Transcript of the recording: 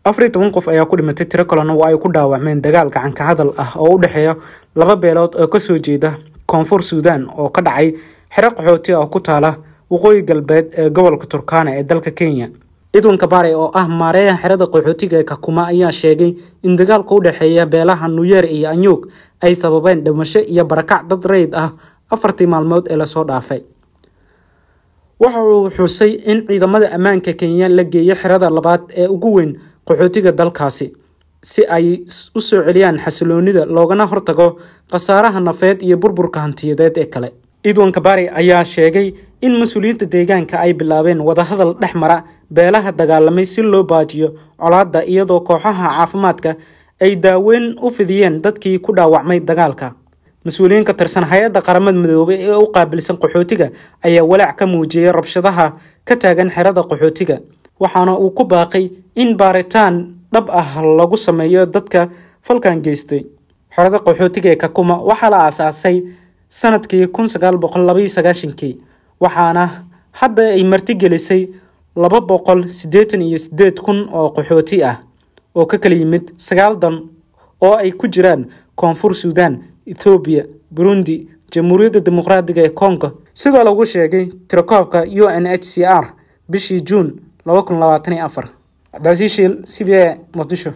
afar iyo toban qof ayaa ku dhimatay tiro kalena waa ay ku dhaawacmeen dagaal gacan hadal ah oo u dhexeeya laba beelood oo kasoo jeeda koonfur suudaan oo ka dhacay xero qaxooti ah ku taala waqooyi galbeed ee gobolka turkaana ee dalka kenya idwanka kabare oo ah maareeya xerada qaxootiga ee kakuma ayaa sheegay in dagaalka u dhexeeya beelaha nuyeer iyo anyuug ay sababeen dhimasho iyo barakac dad rayid ah afartii maalmood ee lasoo dhaafay waxa uu xusay in ciidamada ammaanka kenya la geeyay xerada labaad ee ugu weyn qaxootiga dalkaasi si ay u soo celiyaan xasiloonida loogana hortago khasaaraha nafeed iyo burburka hantiyadeed ee kale idwan kabari ayaa sheegay in mas-uuliyiinta deegaanka ay bilaabeen wadahadal dhex mara beelaha dagaalamay si loo baajiyo colaadda iyadoo kooxaha caafimaadka ay daaweyn u fidiyeen dadkii ku dhaawacmay dagaalka mas-uuliyiin ka tirsan hay-adda qaramad midoobay ee u qaabilsan qaxootiga ayaa walaac ka muujiyey rabshadaha ka taagan xerada qaxootiga waxaana uu ku baaqay in baaritaan dhab ah lagu sameeyo dadka falkan geystay xorada qaxootiga ee kakuma waxaa la aasaasay sanadkii kun sagaal boqol labaiyo waxaana hadda ay martigelisay laba boqol siddeetan iyo siddeed kun oo qaxooti ah oo ka kala yimid sagaal dan oo ay ku jiraan koonfur suudaan ethoobiya burundi jamhuuriyadda dimuqraadiga ee kongo sidoo lagu sheegay tirakoobka u n h c r bishii juun laba kun labaatan iyo afar cabdicasiis shiil c b a muqdisho